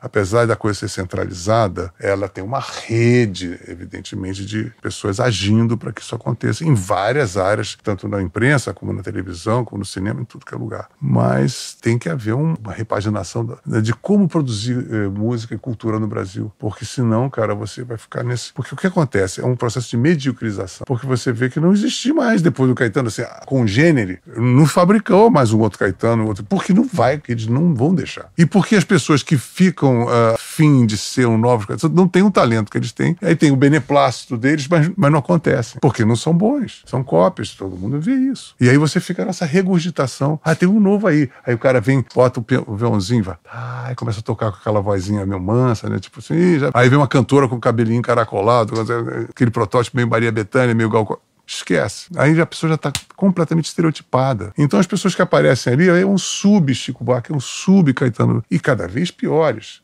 Apesar da coisa ser centralizada, ela tem uma rede, evidentemente, de pessoas agindo para que isso aconteça em várias áreas, tanto na imprensa, como na televisão, como no cinema, em tudo que é lugar. Mas tem que haver uma repaginação né, de como produzir eh, música e cultura no Brasil, porque senão, cara, você vai ficar nesse. Porque o que acontece? É um processo de mediocrização, porque você vê que não existe mais depois do Caetano, assim, congênere, não fabricou mais um outro Caetano, outro, porque não vai, que eles não vão deixar. E porque as pessoas que ficam ficam uh, ah, fim de ser um novo. Não tem o um talento que eles têm. Aí tem o beneplácito deles, mas, mas não acontece. Porque não são bons. São cópias. Todo mundo vê isso. E aí você fica nessa regurgitação. Ah, tem um novo aí. Aí o cara vem, bota o violãozinho, vai. Ah, começa a tocar com aquela vozinha meio mansa, né? Tipo assim. Já... Aí vem uma cantora com o cabelinho encaracolado, aquele protótipo meio Maria Bethânia, meio Gal Esquece. Aí a pessoa já está completamente estereotipada. Então as pessoas que aparecem ali é um sub Chico Buarque, é um sub Caetano. E cada vez piores.